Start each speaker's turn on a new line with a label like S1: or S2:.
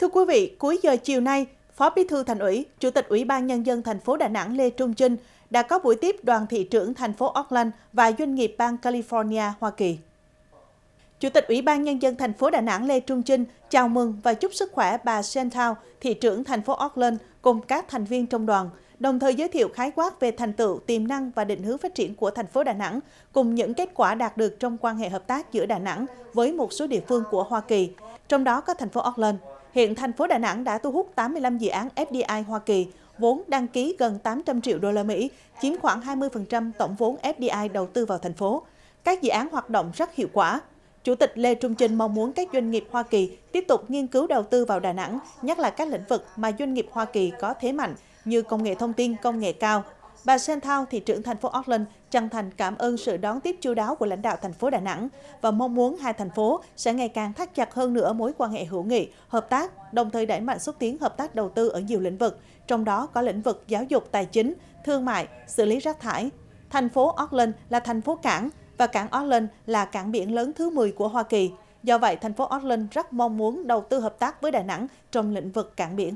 S1: Thưa quý vị, cuối giờ chiều nay, Phó Bí thư Thành ủy, Chủ tịch Ủy ban Nhân dân thành phố Đà Nẵng Lê Trung Trinh đã có buổi tiếp đoàn thị trưởng thành phố Auckland và doanh nghiệp bang California, Hoa Kỳ. Chủ tịch Ủy ban Nhân dân thành phố Đà Nẵng Lê Trung Trinh chào mừng và chúc sức khỏe bà Chantal, thị trưởng thành phố Auckland cùng các thành viên trong đoàn, đồng thời giới thiệu khái quát về thành tựu, tiềm năng và định hướng phát triển của thành phố Đà Nẵng cùng những kết quả đạt được trong quan hệ hợp tác giữa Đà Nẵng với một số địa phương của Hoa Kỳ, trong đó có thành phố Auckland. Hiện thành phố Đà Nẵng đã thu hút 85 dự án FDI Hoa Kỳ, vốn đăng ký gần 800 triệu đô la Mỹ, chiếm khoảng 20% tổng vốn FDI đầu tư vào thành phố. Các dự án hoạt động rất hiệu quả. Chủ tịch Lê Trung Trinh mong muốn các doanh nghiệp Hoa Kỳ tiếp tục nghiên cứu đầu tư vào Đà Nẵng, nhất là các lĩnh vực mà doanh nghiệp Hoa Kỳ có thế mạnh như công nghệ thông tin, công nghệ cao, Bà Sen Thao, thị trưởng thành phố Auckland, chân thành cảm ơn sự đón tiếp chu đáo của lãnh đạo thành phố Đà Nẵng và mong muốn hai thành phố sẽ ngày càng thắt chặt hơn nữa mối quan hệ hữu nghị, hợp tác, đồng thời đẩy mạnh xúc tiến hợp tác đầu tư ở nhiều lĩnh vực, trong đó có lĩnh vực giáo dục tài chính, thương mại, xử lý rác thải. Thành phố Auckland là thành phố cảng và cảng Auckland là cảng biển lớn thứ 10 của Hoa Kỳ. Do vậy, thành phố Auckland rất mong muốn đầu tư hợp tác với Đà Nẵng trong lĩnh vực cảng biển.